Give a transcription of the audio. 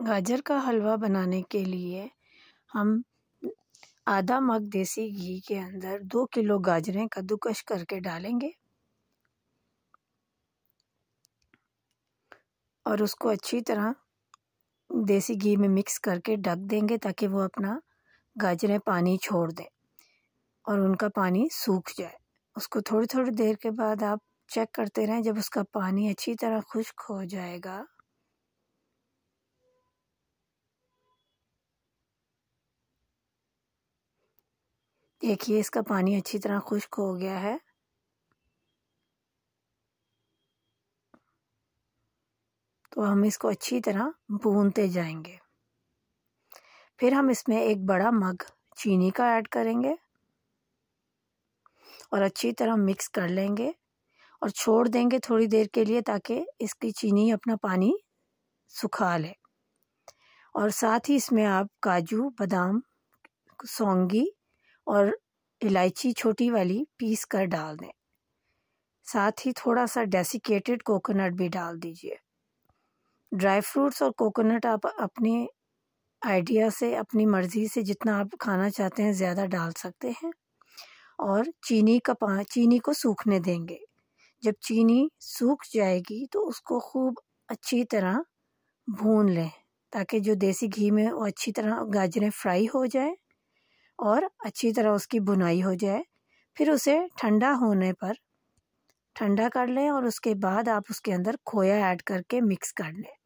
गाजर का हलवा बनाने के लिए हम आधा मग देसी घी के अंदर दो किलो गाजरें कद्दूकश करके डालेंगे और उसको अच्छी तरह देसी घी में मिक्स करके ढक देंगे ताकि वो अपना गाजरें पानी छोड़ दें और उनका पानी सूख जाए उसको थोड़ी थोड़ी देर के बाद आप चेक करते रहें जब उसका पानी अच्छी तरह खुश्क हो जाएगा देखिए इसका पानी अच्छी तरह खुश्क हो गया है तो हम इसको अच्छी तरह भूनते जाएंगे फिर हम इसमें एक बड़ा मग चीनी का ऐड करेंगे और अच्छी तरह मिक्स कर लेंगे और छोड़ देंगे थोड़ी देर के लिए ताकि इसकी चीनी अपना पानी सुखा ले और साथ ही इसमें आप काजू बादाम सौंगी और इलायची छोटी वाली पीस कर डाल दें साथ ही थोड़ा सा डेसिकेटेड कोकोनट भी डाल दीजिए ड्राई फ्रूट्स और कोकोनट आप अपने आइडिया से अपनी मर्ज़ी से जितना आप खाना चाहते हैं ज़्यादा डाल सकते हैं और चीनी का पा चीनी को सूखने देंगे जब चीनी सूख जाएगी तो उसको खूब अच्छी तरह भून लें ताकि जो देसी घी में वो अच्छी तरह गाजरें फ्राई हो जाएं और अच्छी तरह उसकी बुनाई हो जाए फिर उसे ठंडा होने पर ठंडा कर लें और उसके बाद आप उसके अंदर खोया ऐड करके मिक्स कर लें